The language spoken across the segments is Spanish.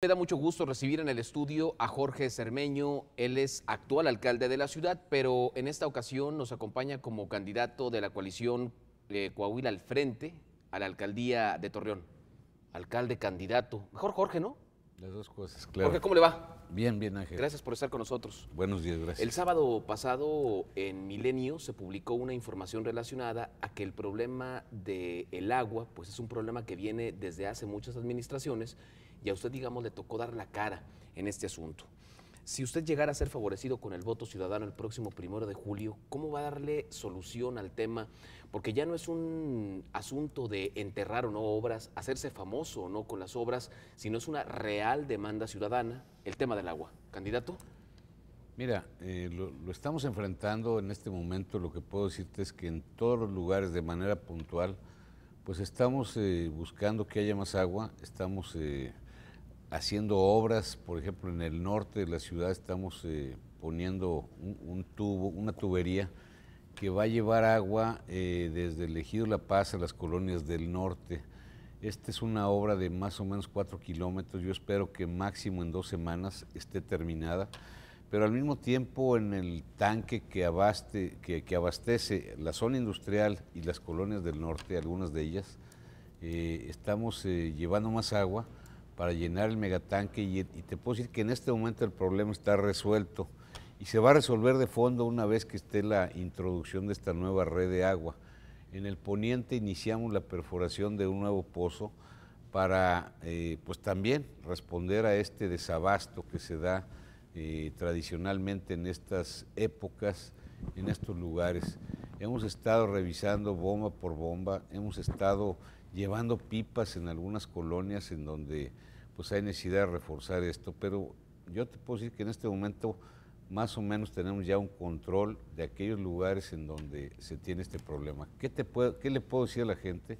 Me da mucho gusto recibir en el estudio a Jorge Cermeño. Él es actual alcalde de la ciudad, pero en esta ocasión nos acompaña como candidato de la coalición eh, Coahuila al frente a la alcaldía de Torreón. Alcalde candidato. Mejor Jorge, ¿no? Las dos cosas, claro. Jorge, ¿cómo le va? Bien, bien, Ángel. Gracias por estar con nosotros. Buenos días, gracias. El sábado pasado en Milenio se publicó una información relacionada a que el problema del el agua, pues es un problema que viene desde hace muchas administraciones y a usted, digamos, le tocó dar la cara en este asunto. Si usted llegara a ser favorecido con el voto ciudadano el próximo primero de julio, ¿cómo va a darle solución al tema? Porque ya no es un asunto de enterrar o no obras, hacerse famoso o no con las obras, sino es una real demanda ciudadana, el tema del agua. ¿Candidato? Mira, eh, lo, estamos enfrentando en este momento. Lo que puedo decirte es que en todos los lugares, de manera puntual, pues estamos eh, buscando que haya más agua, estamos eh, haciendo obras, por ejemplo, en el norte de la ciudad estamos eh, poniendo un, tubo, una tubería que va a llevar agua eh, desde el Ejido La Paz a las colonias del norte. Esta es una obra de más o menos cuatro kilómetros, yo espero que máximo en dos semanas esté terminada, pero al mismo tiempo en el tanque que, abaste, que, abastece la zona industrial y las colonias del norte, algunas de ellas, eh, estamos llevando más agua para llenar el megatanque y, te puedo decir que en este momento el problema está resuelto y se va a resolver de fondo una vez que esté la introducción de esta nueva red de agua. En el poniente iniciamos la perforación de un nuevo pozo para eh, pues también responder a este desabasto que se da eh, tradicionalmente en estas épocas, en estos lugares. Hemos estado revisando bomba por bomba, hemos estado llevando pipas en algunas colonias en donde pues hay necesidad de reforzar esto, pero yo te puedo decir que en este momento más o menos tenemos ya un control de aquellos lugares en donde se tiene este problema. ¿Qué, te puedo, qué le puedo decir a la gente?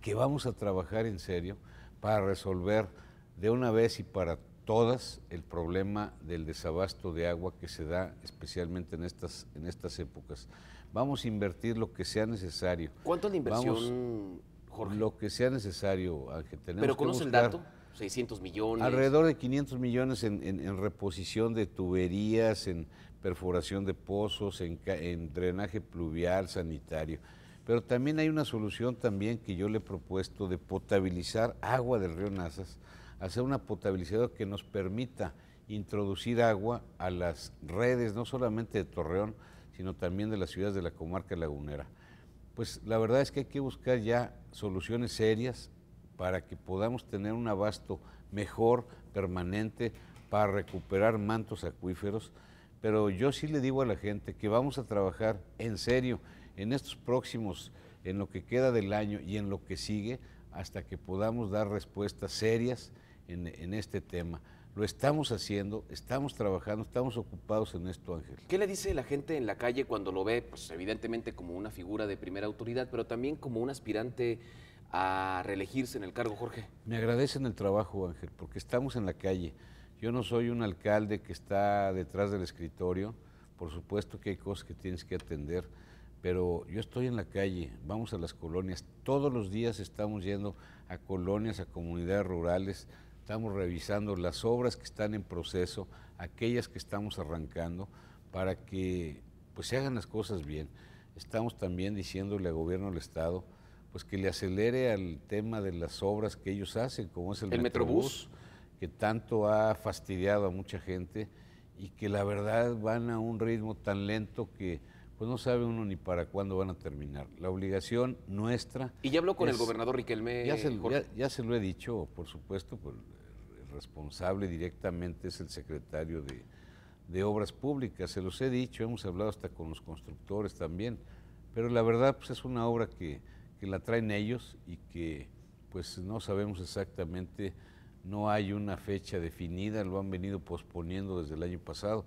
Que vamos a trabajar en serio para resolver de una vez y para todas el problema del desabasto de agua que se da especialmente en estas, en estas épocas. Vamos a invertir lo que sea necesario. ¿Cuánto es la inversión lo que sea necesario, Ángel. Tenemos ¿Pero conoce el dato? 600 millones. Alrededor de 500 millones en, reposición de tuberías, en perforación de pozos, en, drenaje pluvial, sanitario. Pero también hay una solución también que yo le he propuesto de potabilizar agua del río Nazas, hacer una potabilizadora que nos permita introducir agua a las redes, no solamente de Torreón, sino también de las ciudades de la comarca lagunera pues la verdad es que hay que buscar ya soluciones serias para que podamos tener un abasto mejor, permanente, para recuperar mantos acuíferos. Pero yo sí le digo a la gente que vamos a trabajar en serio en estos próximos, en lo que queda del año y en lo que sigue, hasta que podamos dar respuestas serias en, en este tema. Lo estamos haciendo, estamos trabajando, estamos ocupados en esto, Ángel. ¿Qué le dice la gente en la calle cuando lo ve, pues evidentemente como una figura de primera autoridad, pero también como un aspirante a reelegirse en el cargo, Jorge? Me agradecen el trabajo, Ángel, porque estamos en la calle. Yo no soy un alcalde que está detrás del escritorio. Por supuesto que hay cosas que tienes que atender, pero yo estoy en la calle, vamos a las colonias. Todos los días estamos yendo a colonias, a comunidades rurales, estamos revisando las obras que están en proceso, aquellas que estamos arrancando, para que pues se hagan las cosas bien. Estamos también diciéndole al gobierno del Estado pues que le acelere al tema de las obras que ellos hacen, como es el, Metrobús, que tanto ha fastidiado a mucha gente y que la verdad van a un ritmo tan lento que pues no sabe uno ni para cuándo van a terminar. La obligación nuestra... Y ya habló con el gobernador Riquelme. Ya se, lo he dicho, por supuesto, pues responsable directamente es el secretario de, Obras Públicas. Se los he dicho, hemos hablado hasta con los constructores también, pero la verdad pues, es una obra que, que la traen ellos y que pues no sabemos exactamente, no hay una fecha definida, lo han venido posponiendo desde el año pasado.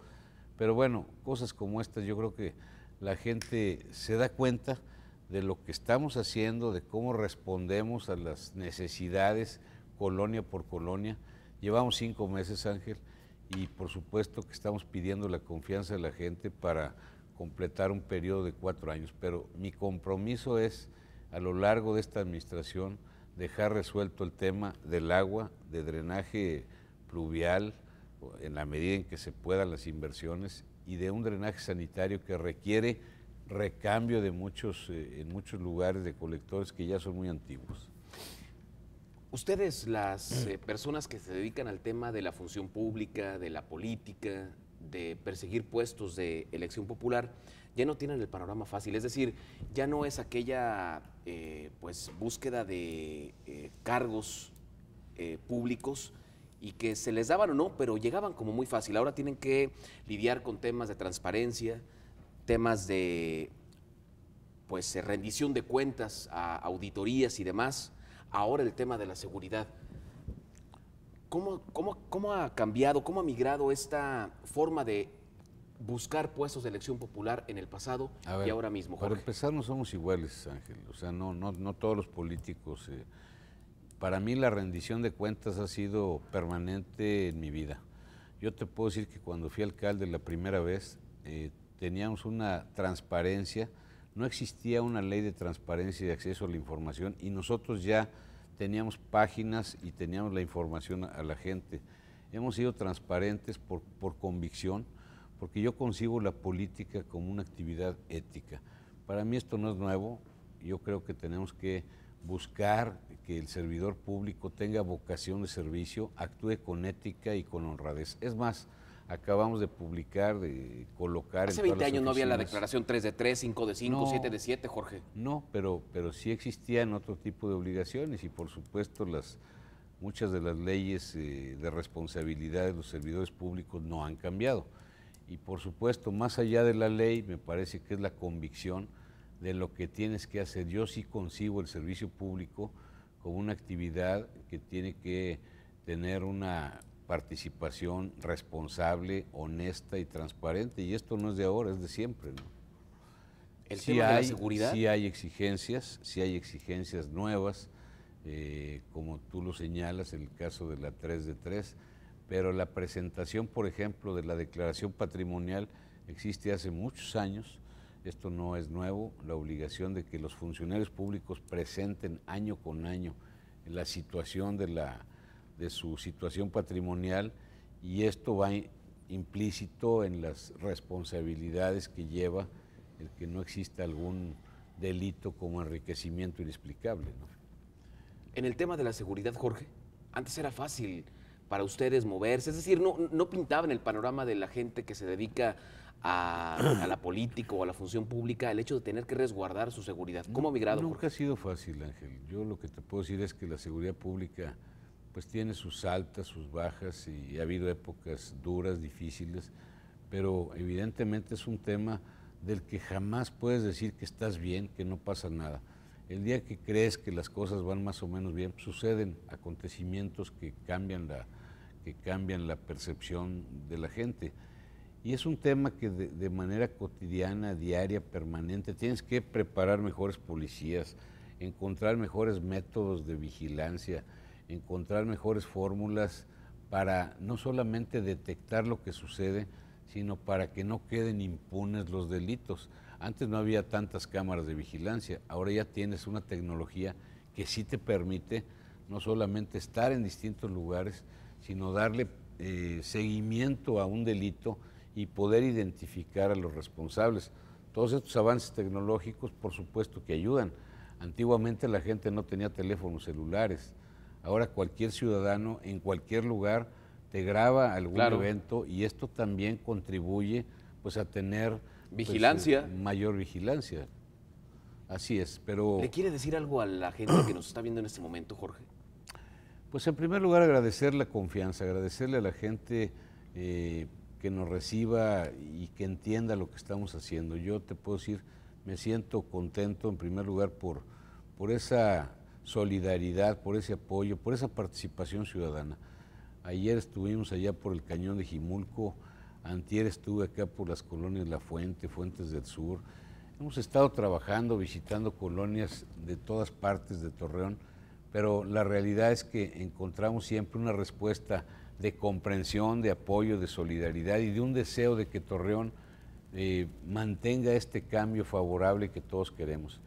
Pero bueno, cosas como estas yo creo que la gente se da cuenta de lo que estamos haciendo, de cómo respondemos a las necesidades colonia por colonia Llevamos cinco meses, Ángel, y por supuesto que estamos pidiendo la confianza de la gente para completar un periodo de cuatro años, pero mi compromiso es, a lo largo de esta administración, dejar resuelto el tema del agua, de drenaje pluvial, en la medida en que se puedan las inversiones, y de un drenaje sanitario que requiere recambio de muchos, eh, en muchos lugares de colectores que ya son muy antiguos. Ustedes, las mm. eh, personas que se dedican al tema de la función pública, de la política, de perseguir puestos de elección popular, ya no tienen el panorama fácil. Es decir, ya no es aquella eh, pues, búsqueda de eh, cargos públicos y que se les daban o no, pero llegaban como muy fácil. Ahora tienen que lidiar con temas de transparencia, temas de pues rendición de cuentas a auditorías y demás ahora el tema de la seguridad. ¿Cómo, cómo, cómo ha cambiado, cómo ha migrado esta forma de buscar puestos de elección popular en el pasado y ahora mismo? Jorge? Para empezar, no somos iguales, Ángel. O sea, no, no, no todos los políticos. Eh, para mí la rendición de cuentas ha sido permanente en mi vida. Yo te puedo decir que cuando fui alcalde la primera vez, eh, teníamos una transparencia no existía una ley de transparencia y de acceso a la información y nosotros ya teníamos páginas y teníamos la información a, la gente. Hemos sido transparentes por, convicción, porque yo concibo la política como una actividad ética. Para mí esto no es nuevo, yo creo que tenemos que buscar que el servidor público tenga vocación de servicio, actúe con ética y con honradez. Es más, acabamos de publicar, de colocar. Hace 20 años no había la declaración 3 de 3, 5 de 5, 7 de 7, Jorge. No, pero, pero sí existían otro tipo de obligaciones y por supuesto las muchas de las leyes eh, de responsabilidad de los servidores públicos no han cambiado. Y por supuesto, más allá de la ley, me parece que es la convicción de lo que tienes que hacer. Yo sí consigo el servicio público como una actividad que tiene que tener una, participación responsable, honesta y transparente. Y esto no es de ahora, es de siempre. ¿no? ¿El hay, de hay exigencias, sí hay exigencias nuevas, eh, como tú lo señalas, en el caso de la 3 de 3, pero la presentación, por ejemplo, de la declaración patrimonial existe hace muchos años, esto no es nuevo, la obligación de que los funcionarios públicos presenten año con año la situación de la de su situación patrimonial y esto va implícito en las responsabilidades que lleva el que no exista algún delito como enriquecimiento inexplicable. En el tema de la seguridad, Jorge, antes era fácil para ustedes moverse, es decir, no, no en el panorama de la gente que se dedica a, la política o a la función pública el hecho de tener que resguardar su seguridad. ¿Cómo ha migrado? Nunca ha sido fácil, Ángel. Yo lo que te puedo decir es que la seguridad pública pues tiene sus altas, sus bajas y ha habido épocas duras, difíciles, pero evidentemente es un tema del que jamás puedes decir que estás bien, que no pasa nada. El día que crees que las cosas van más o menos bien, suceden acontecimientos que cambian la, que cambian la percepción de la gente. Y es un tema que de, de manera cotidiana, diaria, permanente, tienes que preparar mejores policías, encontrar mejores métodos de vigilancia, encontrar mejores fórmulas para no solamente detectar lo que sucede, sino para que no queden impunes los delitos. Antes no había tantas cámaras de vigilancia, ahora ya tienes una tecnología que sí te permite no solamente estar en distintos lugares, sino darle eh, seguimiento a un delito y poder identificar a los responsables. Todos estos avances tecnológicos, por supuesto que ayudan. Antiguamente la gente no tenía teléfonos celulares, Ahora cualquier ciudadano en cualquier lugar te graba algún evento y esto también contribuye pues a tener pues, vigilancia, mayor vigilancia. Así es, pero ¿Le quiere decir algo a la gente que nos está viendo en este momento, Jorge? Pues en primer lugar agradecer la confianza, agradecerle a la gente eh, que nos reciba y que entienda lo que estamos haciendo. Yo te puedo decir, me siento contento en primer lugar por, por esa solidaridad, por ese apoyo, por esa participación ciudadana. Ayer estuvimos allá por el cañón de Jimulco, antier estuve acá por las colonias La Fuente, Fuentes del Sur. Hemos estado trabajando, visitando colonias de todas partes de Torreón, pero la realidad es que encontramos siempre una respuesta de comprensión, de apoyo, de solidaridad y de un deseo de que Torreón eh, mantenga este cambio favorable que todos queremos.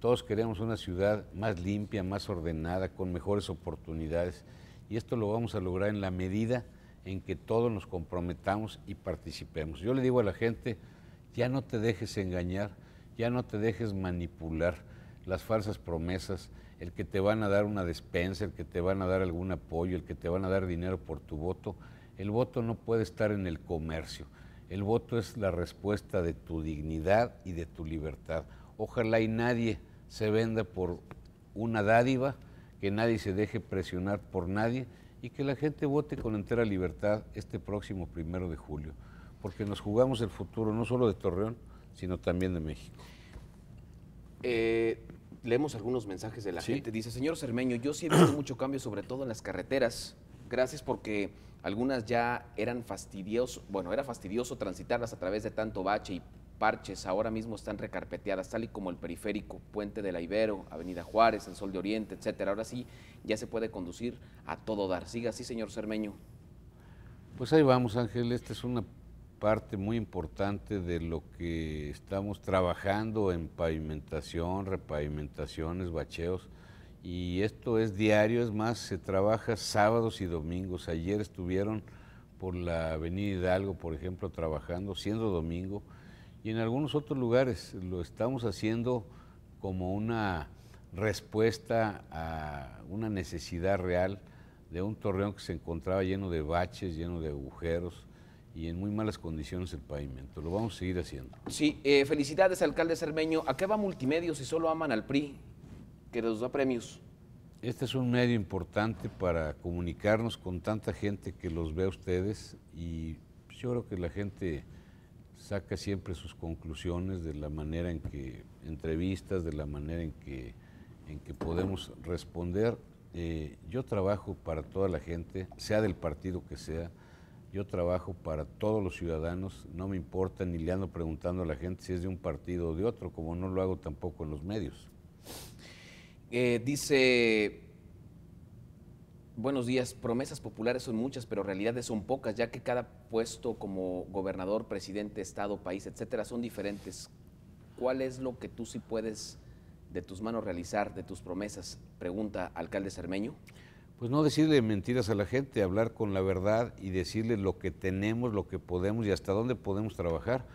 Todos queremos una ciudad más limpia, más ordenada, con mejores oportunidades. Y esto lo vamos a lograr en la medida en que todos nos comprometamos y participemos. Yo le digo a la gente, ya no te dejes engañar, ya no te dejes manipular las falsas promesas, el que te van a dar una despensa, el que te van a dar algún apoyo, el que te van a dar dinero por tu voto. El voto no puede estar en el comercio. El voto es la respuesta de tu dignidad y de tu libertad. Ojalá y nadie se venda por una dádiva, que nadie se deje presionar por nadie y que la gente vote con entera libertad este próximo primero de julio, porque nos jugamos el futuro no solo de Torreón, sino también de México. Eh, leemos algunos mensajes de la gente. Dice, señor Cermeño, yo sí he visto mucho cambio, sobre todo en las carreteras. Gracias porque algunas ya eran fastidiosas, bueno, era fastidioso transitarlas a través de tanto bache y parches ahora mismo están recarpeteadas, tal y como el periférico, Puente de la Ibero, Avenida Juárez, el Sol de Oriente, etcétera. Ahora sí, ya se puede conducir a todo dar. Siga así, señor Cermeño. Pues ahí vamos, Ángel. Esta es una parte muy importante de lo que estamos trabajando en pavimentación, repavimentaciones, bacheos. Y esto es diario, es más, se trabaja sábados y domingos. Ayer estuvieron por la Avenida Hidalgo, por ejemplo, trabajando, siendo domingo, y en algunos otros lugares lo estamos haciendo como una respuesta a una necesidad real de un torreón que se encontraba lleno de baches, lleno de agujeros y en muy malas condiciones el pavimento. Lo vamos a seguir haciendo. Sí, eh, felicidades, alcalde Cermeño. ¿A qué va Multimedios si solo aman al PRI, que nos da premios? Este es un medio importante para comunicarnos con tanta gente que los ve a ustedes y yo creo que la gente saca siempre sus conclusiones de la manera en que entrevistas, de la manera en que, en que podemos responder. Eh, yo trabajo para toda la gente, sea del partido que sea, yo trabajo para todos los ciudadanos, no me importa ni le ando preguntando a la gente si es de un partido o de otro, como no lo hago tampoco en los medios. Eh, dice Buenos días. Promesas populares son muchas, pero realidades son pocas, ya que cada puesto como gobernador, presidente, estado, país, etcétera, son diferentes. ¿Cuál es lo que tú sí puedes de tus manos realizar, de tus promesas? Pregunta alcalde Cermeño. Pues no decirle mentiras a la gente, hablar con la verdad y decirle lo que tenemos, lo que podemos y hasta dónde podemos trabajar.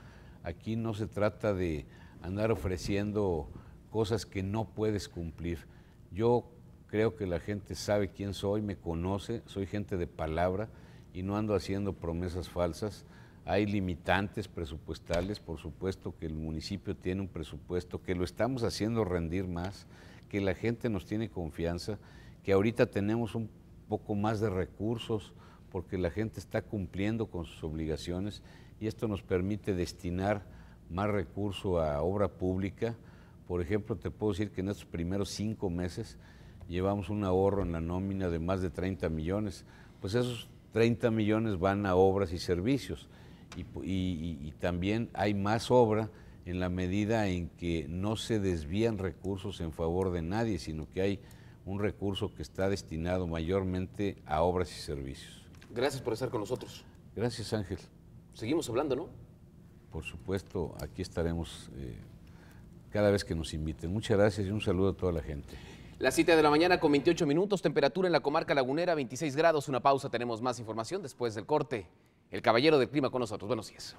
Aquí no se trata de andar ofreciendo cosas que no puedes cumplir. Yo Creo que la gente sabe quién soy, me conoce, soy gente de palabra y no ando haciendo promesas falsas. Hay limitantes presupuestales, por supuesto que el municipio tiene un presupuesto, que lo estamos haciendo rendir más, que la gente nos tiene confianza, que ahorita tenemos un poco más de recursos porque la gente está cumpliendo con sus obligaciones y esto nos permite destinar más recurso a obra pública. Por ejemplo, te puedo decir que en estos primeros cinco meses llevamos un ahorro en la nómina de más de 30 millones, pues esos 30 millones van a obras y servicios. Y, también hay más obra en la medida en que no se desvían recursos en favor de nadie, sino que hay un recurso que está destinado mayormente a obras y servicios. Gracias por estar con nosotros. Gracias Ángel. Seguimos hablando, ¿no? Por supuesto, aquí estaremos eh, cada vez que nos inviten. Muchas gracias y un saludo a toda la gente. La cita de la mañana con 28 minutos, temperatura en la comarca lagunera 26 grados, una pausa, tenemos más información después del corte. El caballero del clima con nosotros, buenos días.